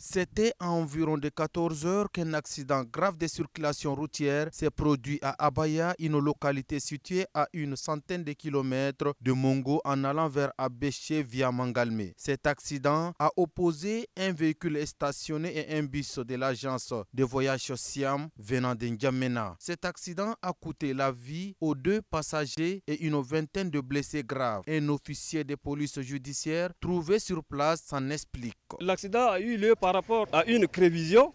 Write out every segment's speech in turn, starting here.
C'était à environ de 14 heures qu'un accident grave de circulation routière s'est produit à Abaya, une localité située à une centaine de kilomètres de Mongo en allant vers Abéché via Mangalmé. Cet accident a opposé un véhicule stationné et un bus de l'agence de voyage Siam venant d'Indiamena. Cet accident a coûté la vie aux deux passagers et une vingtaine de blessés graves. Un officier de police judiciaire trouvé sur place s'en explique. L'accident a eu lieu par rapport à une prévision.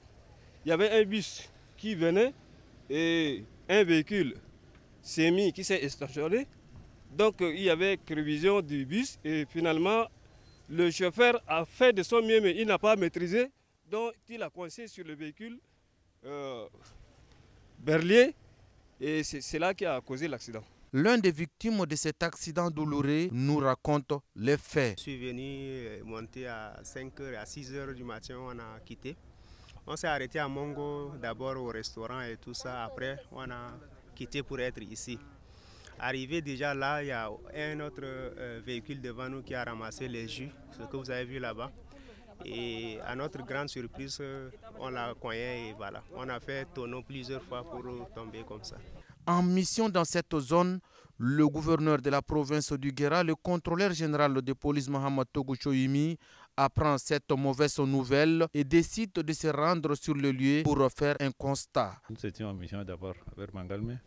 Il y avait un bus qui venait et un véhicule s'est mis, qui s'est stationné. Donc euh, il y avait prévision du bus et finalement le chauffeur a fait de son mieux mais il n'a pas maîtrisé. Donc il a coincé sur le véhicule euh, berlier et c'est là qui a causé l'accident. L'un des victimes de cet accident douloureux nous raconte les faits. Je suis venu euh, monter à 5h, à 6h du matin, on a quitté. On s'est arrêté à Mongo, d'abord au restaurant et tout ça. Après, on a quitté pour être ici. Arrivé déjà là, il y a un autre euh, véhicule devant nous qui a ramassé les jus, ce que vous avez vu là-bas. Et à notre grande surprise, on l'a cogné et voilà. On a fait tonneau plusieurs fois pour tomber comme ça. En mission dans cette zone, le gouverneur de la province du Guéra, le contrôleur général de police Mohamed Togo apprend cette mauvaise nouvelle et décide de se rendre sur le lieu pour faire un constat. Nous étions en mission d'abord vers Mangalme.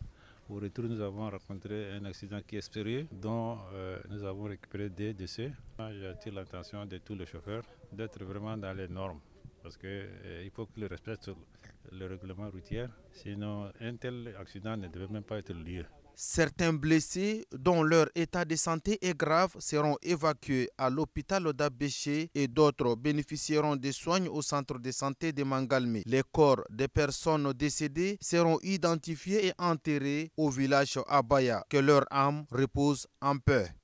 Au retour, nous avons rencontré un accident qui est sérieux, dont euh, nous avons récupéré des décès. J'attire l'attention de tous les chauffeurs d'être vraiment dans les normes, parce qu'il euh, il faut qu'ils respectent le règlement routier, sinon un tel accident ne devait même pas être lié. Certains blessés, dont leur état de santé est grave, seront évacués à l'hôpital d'Abéché et d'autres bénéficieront des soins au centre de santé de Mangalmi. Les corps des personnes décédées seront identifiés et enterrés au village Abaya. Que leur âme repose en paix.